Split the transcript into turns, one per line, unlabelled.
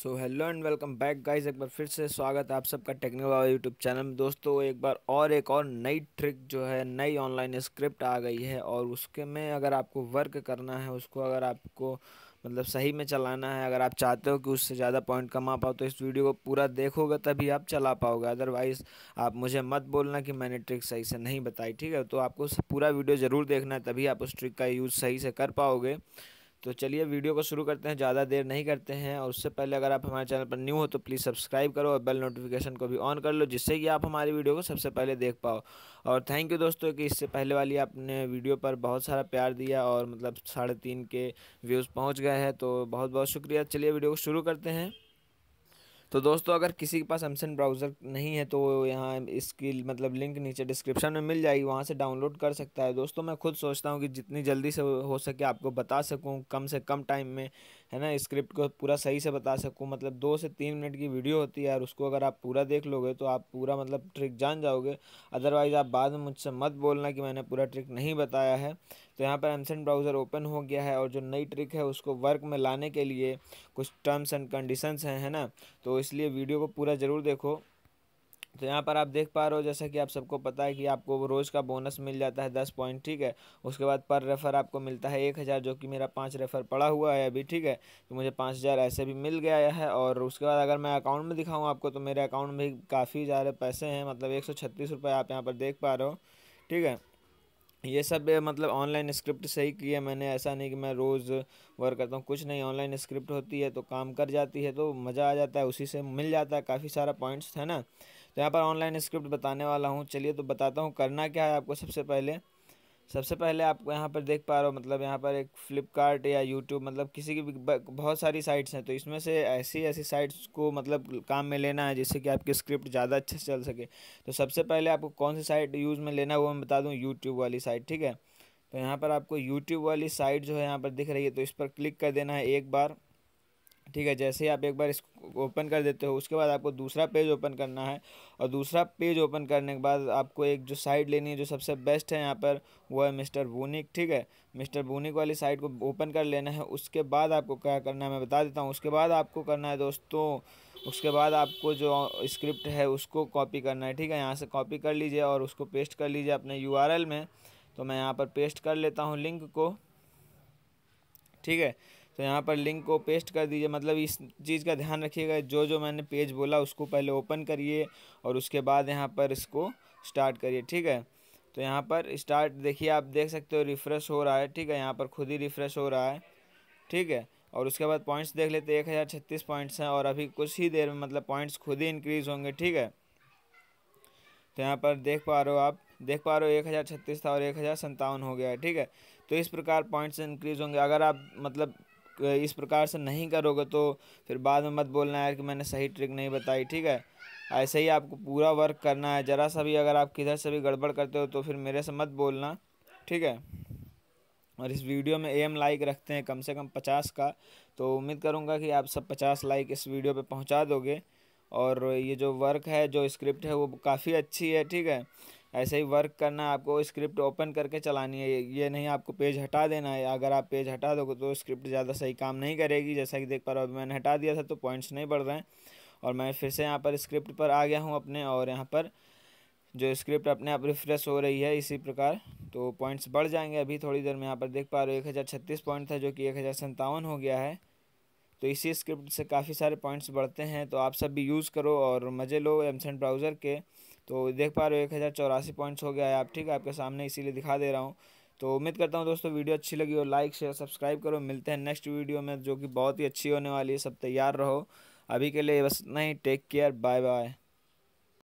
so hello and welcome back guys एक बार फिर से स्वागत है आप सबका टेक्निकल बाबा यूट्यूब चैनल में दोस्तों एक बार और एक और नई ट्रिक जो है नई ऑनलाइन स्क्रिप्ट आ गई है और उसके में अगर आपको वर्क करना है उसको अगर आपको मतलब सही में चलाना है अगर आप चाहते हो कि उससे ज़्यादा पॉइंट कमा पाओ तो इस वीडियो को पूरा देखोगे तभी आप चला पाओगे अदरवाइज़ आप मुझे मत बोलना कि मैंने ट्रिक सही से नहीं बताई ठीक है तो आपको पूरा वीडियो ज़रूर देखना है तभी आप उस ट्रिक का यूज़ सही से कर पाओगे तो चलिए वीडियो को शुरू करते हैं ज़्यादा देर नहीं करते हैं और उससे पहले अगर आप हमारे चैनल पर न्यू हो तो प्लीज़ सब्सक्राइब करो और बेल नोटिफिकेशन को भी ऑन कर लो जिससे कि आप हमारी वीडियो को सबसे पहले देख पाओ और थैंक यू दोस्तों कि इससे पहले वाली आपने वीडियो पर बहुत सारा प्यार दिया और मतलब साढ़े तीन के व्यूज़ पहुँच गए हैं तो बहुत बहुत शुक्रिया चलिए वीडियो को शुरू करते हैं तो दोस्तों अगर किसी के पास एमसन ब्राउज़र नहीं है तो यहाँ इसकी मतलब लिंक नीचे डिस्क्रिप्शन में मिल जाएगी वहाँ से डाउनलोड कर सकता है दोस्तों मैं खुद सोचता हूँ कि जितनी जल्दी से हो सके आपको बता सकूँ कम से कम टाइम में है ना स्क्रिप्ट को पूरा सही से बता सकूँ मतलब दो से तीन मिनट की वीडियो होती है और उसको अगर आप पूरा देख लोगे तो आप पूरा मतलब ट्रिक जान जाओगे अदरवाइज़ आप बाद में मुझसे मत बोलना कि मैंने पूरा ट्रिक नहीं बताया है तो यहाँ पर एमसेंट ब्राउज़र ओपन हो गया है और जो नई ट्रिक है उसको वर्क में लाने के लिए कुछ टर्म्स एंड कंडीशंस हैं है ना तो इसलिए वीडियो को पूरा ज़रूर देखो तो यहाँ पर आप देख पा रहे हो जैसा कि आप सबको पता है कि आपको रोज़ का बोनस मिल जाता है दस पॉइंट ठीक है उसके बाद पर रेफ़र आपको मिलता है एक हज़ार जो कि मेरा पाँच रेफ़र पड़ा हुआ है अभी ठीक है तो मुझे पाँच हज़ार ऐसे भी मिल गया है और उसके बाद अगर मैं अकाउंट में दिखाऊँ आपको तो मेरे अकाउंट में काफ़ी ज़्यादा पैसे हैं मतलब एक सौ छत्तीस रुपये आप यहाँ पर देख पा रहे हो ठीक है ये सब मतलब ऑनलाइन स्क्रिप्ट से ही किया मैंने ऐसा नहीं कि मैं रोज़ वर्क करता हूँ कुछ नहीं ऑनलाइन स्क्रिप्ट होती है तो काम कर जाती है तो मज़ा आ जाता है उसी से मिल जाता है काफ़ी सारा पॉइंट्स है ना तो यहाँ पर ऑनलाइन स्क्रिप्ट बताने वाला हूँ चलिए तो बताता हूँ करना क्या है आपको सबसे पहले सबसे पहले आप यहाँ पर देख पा रहे हो मतलब यहाँ पर एक फ्लिपकार्ट या यूट्यूब मतलब किसी की भी बहुत सारी साइट्स हैं तो इसमें से ऐसी ऐसी साइट्स को मतलब काम में लेना है जिससे कि आपकी स्क्रिप्ट ज़्यादा अच्छे से चल सके तो सबसे पहले आपको कौन सी साइट यूज़ में लेना है वो मैं बता दूँ यूट्यूब वाली साइट ठीक है तो यहाँ पर आपको यूट्यूब वाली साइट जो है यहाँ पर दिख रही है तो इस पर क्लिक कर देना है एक बार ठीक है जैसे ही आप एक बार इसको ओपन कर देते हो उसके बाद आपको दूसरा पेज ओपन करना है और दूसरा पेज ओपन करने के बाद आपको एक जो साइट लेनी है जो सबसे बेस्ट है यहाँ पर वो है मिस्टर वूनिक ठीक है मिस्टर वूनिक वाली साइट को ओपन कर लेना है उसके बाद आपको क्या करना है मैं बता देता हूँ उसके बाद आपको करना है दोस्तों उसके बाद आपको जो स्क्रिप्ट है उसको कॉपी करना है ठीक है यहाँ से कॉपी कर लीजिए और उसको पेस्ट कर लीजिए अपने यू में तो मैं यहाँ पर पेस्ट कर लेता हूँ लिंक को ठीक है तो यहाँ पर लिंक को पेस्ट कर दीजिए मतलब इस चीज़ का ध्यान रखिएगा जो जो मैंने पेज बोला उसको पहले ओपन करिए और उसके बाद यहाँ पर इसको स्टार्ट करिए ठीक है तो यहाँ पर स्टार्ट देखिए आप देख सकते हो रिफ़्रेश हो रहा है ठीक है यहाँ पर खुद ही रिफ़्रेश हो रहा है ठीक है और उसके बाद पॉइंट्स देख लेते एक हज़ार छत्तीस पॉइंट्स हैं और अभी कुछ ही देर में मतलब पॉइंट्स खुद ही इंक्रीज़ होंगे ठीक है तो यहाँ पर देख पा रहे हो आप देख पा रहे हो एक हज़ार छत्तीस था और एक हज़ार सत्तावन हो गया है ठीक है तो इस प्रकार पॉइंट्स इंक्रीज़ होंगे अगर आप मतलब इस प्रकार से नहीं करोगे तो फिर बाद में मत बोलना यार कि मैंने सही ट्रिक नहीं बताई ठीक है ऐसे ही आपको पूरा वर्क करना है ज़रा सा भी अगर आप किधर से भी गड़बड़ करते हो तो फिर मेरे से मत बोलना ठीक है और इस वीडियो में एम लाइक रखते हैं कम से कम पचास का तो उम्मीद करूँगा कि आप सब पचास लाइक इस वीडियो पर पहुँचा दोगे और ये जो वर्क है जो स्क्रिप्ट है वो काफ़ी अच्छी है ठीक है ऐसे ही वर्क करना है आपको स्क्रिप्ट ओपन करके चलानी है ये नहीं आपको पेज हटा देना है अगर आप पेज हटा दोगे तो स्क्रिप्ट ज़्यादा सही काम नहीं करेगी जैसा कि देख पा रहा हूँ मैंने हटा दिया था तो पॉइंट्स नहीं बढ़ रहे हैं और मैं फिर से यहाँ पर स्क्रिप्ट पर आ गया हूँ अपने और यहाँ पर जो स्क्रिप्ट अपने आप रिफ्रेश हो रही है इसी प्रकार तो पॉइंट्स बढ़ जाएंगे अभी थोड़ी देर में यहाँ पर देख पा रहे हो एक हज़ार छत्तीस पॉइंट था जो कि एक हज़ार सत्तावन हो गया है तो इसी स्क्रिप्ट से काफ़ी सारे पॉइंट्स बढ़ते हैं तो आप सब भी यूज़ करो और मज़े लो एमसेंट ब्राउज़र के तो देख पा रहे हो एक हज़ार चौरासी पॉइंट्स हो गया है आप ठीक है आपके सामने इसीलिए दिखा दे रहा हूँ तो उम्मीद करता हूँ दोस्तों वीडियो अच्छी लगी हो लाइक शेयर सब्सक्राइब करो मिलते हैं नेक्स्ट वीडियो में जो कि बहुत ही अच्छी होने वाली है सब तैयार रहो अभी के लिए बस नहीं टेक केयर बाय बाय